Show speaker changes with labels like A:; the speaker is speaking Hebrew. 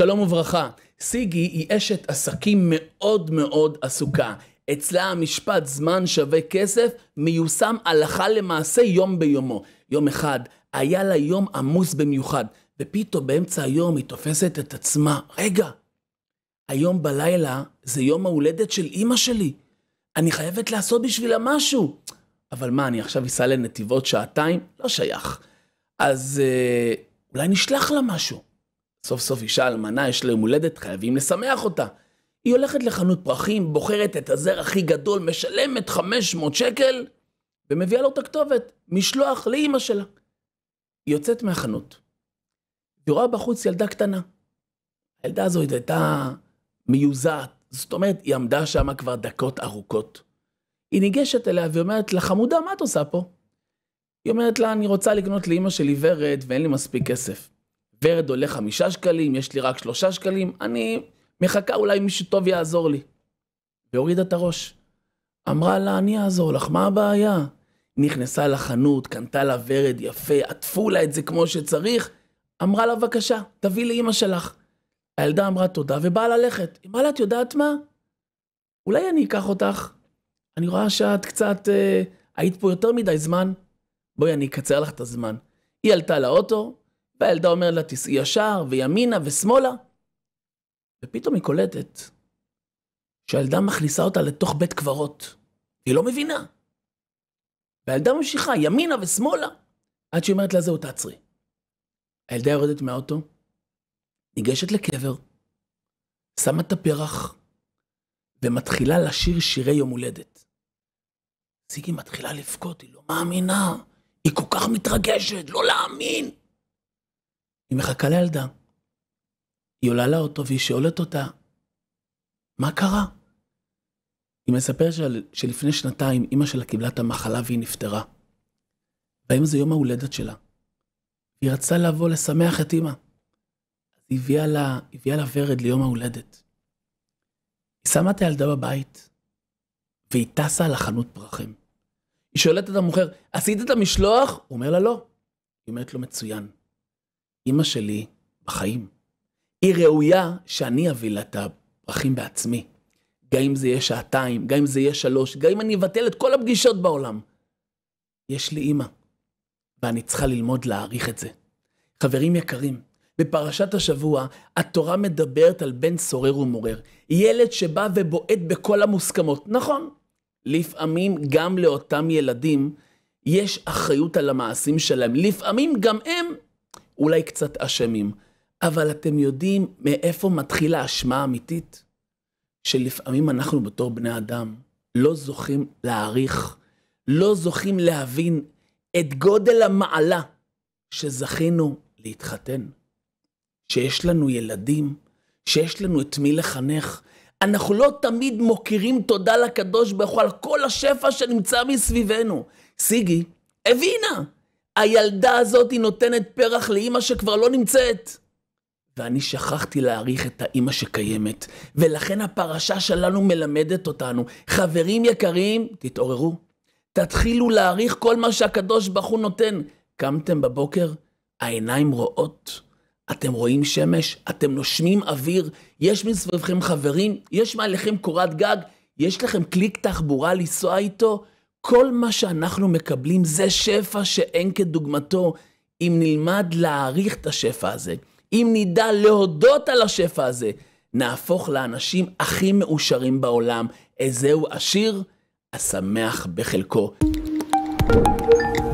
A: שלום וברכה, סיגי היא אשת עסקים מאוד מאוד עסוקה. אצלה המשפט זמן שווה כסף מיושם הלכה למעשה יום ביומו. יום אחד היה לה יום עמוס במיוחד, ופתאום באמצע היום היא תופסת את עצמה. רגע, היום בלילה זה יום ההולדת של אימא שלי. אני חייבת לעשות בשבילה משהו. אבל מה, אני עכשיו אסע לנתיבות שעתיים? לא שייך. אז אה, אולי נשלח לה משהו. סוף סוף אישה אלמנה, יש לה יום הולדת, חייבים לשמח אותה. היא הולכת לחנות פרחים, בוחרת את הזר הכי גדול, משלמת 500 שקל, ומביאה לו את הכתובת, משלוח לאימא שלה. היא יוצאת מהחנות. היא רואה בחוץ ילדה קטנה. הילדה הזו הייתה מיוזעת, זאת אומרת, היא עמדה שם כבר דקות ארוכות. היא ניגשת אליה ואומרת לה, חמודה, מה את עושה פה? היא אומרת לה, אני רוצה לקנות לאימא שלי ורד ואין לי מספיק כסף. ורד עולה חמישה שקלים, יש לי רק שלושה שקלים, אני מחכה אולי מישהו טוב יעזור לי. והורידה את הראש. אמרה לה, אני אעזור לך, מה הבעיה? נכנסה לחנות, קנתה לה ורד יפה, עטפו לה את זה כמו שצריך. אמרה לה, בבקשה, תביא לאימא שלך. הילדה אמרה תודה ובאה ללכת. היא אמרה לה, את יודעת מה? אולי אני אקח אותך. אני רואה שאת קצת... אה, היית פה יותר מדי זמן. בואי, אני אקצר לך את הזמן. היא עלתה לאוטו, והילדה אומרת לה, תיסעי ישר, וימינה ושמאלה. ופתאום היא קולטת שהילדה מכניסה אותה לתוך בית קברות. היא לא מבינה. והילדה ממשיכה ימינה ושמאלה, עד שהיא אומרת לה, זהו, תעצרי. הילדה יורדת מהאוטו, ניגשת לקבר, שמה את הפרח, ומתחילה לשיר שירי יום הולדת. סיגי מתחילה לבכות, היא לא מאמינה. היא כל כך מתרגשת, לא להאמין. היא מחכה לילדה. היא עולה לאוטו והיא שואלת אותה, מה קרה? היא מספרת של, שלפני שנתיים אימא שלה קיבלה את המחלה והיא נפטרה. והיום זה יום ההולדת שלה. היא רצתה לבוא לשמח את אימא. אז היא הביאה לה, הביאה לה ורד ליום ההולדת. היא שמה את הילדה בבית, והיא טסה על החנות פרחים. היא שואלת את המוכר, עשית את המשלוח? הוא אומר לה לא. היא אומרת לו, מצוין. אימא שלי בחיים. היא ראויה שאני אביא לה את הפרחים בעצמי. גם אם זה יהיה שעתיים, גם אם זה יהיה שלוש, גם אם אני אבטל את כל הפגישות בעולם. יש לי אימא, ואני צריכה ללמוד להעריך את זה. חברים יקרים, בפרשת השבוע, התורה מדברת על בן סורר ומורר. ילד שבא ובועט בכל המוסכמות. נכון, לפעמים גם לאותם ילדים יש אחריות על המעשים שלהם. לפעמים גם הם אולי קצת אשמים, אבל אתם יודעים מאיפה מתחילה האשמה האמיתית? שלפעמים אנחנו בתור בני אדם לא זוכים להעריך, לא זוכים להבין את גודל המעלה שזכינו להתחתן, שיש לנו ילדים, שיש לנו את מי לחנך. אנחנו לא תמיד מוקירים תודה לקדוש ברוך הוא על כל השפע שנמצא מסביבנו. סיגי הבינה הילדה הזאת נותנת פרח לאימא שכבר לא נמצאת. ואני שכחתי להעריך את האימא שקיימת, ולכן הפרשה שלנו מלמדת אותנו. חברים יקרים, תתעוררו. תתחילו להעריך כל מה שהקדוש ברוך הוא נותן. קמתם בבוקר, העיניים רואות, אתם רואים שמש, אתם נושמים אוויר, יש מסביבכם חברים, יש מעליכם קורת גג, יש לכם קליק תחבורה לנסוע איתו, כל מה שאנחנו מקבלים זה שפע שאין כדוגמתו, אם נלמד להעריך את השפע הזה, אם נדע להודות על השפע הזה, נהפוך לאנשים הכי מאושרים בעולם. איזהו עשיר, השמח בחלקו. thank you